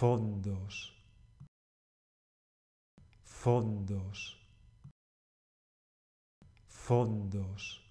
fondos, fondos, fondos.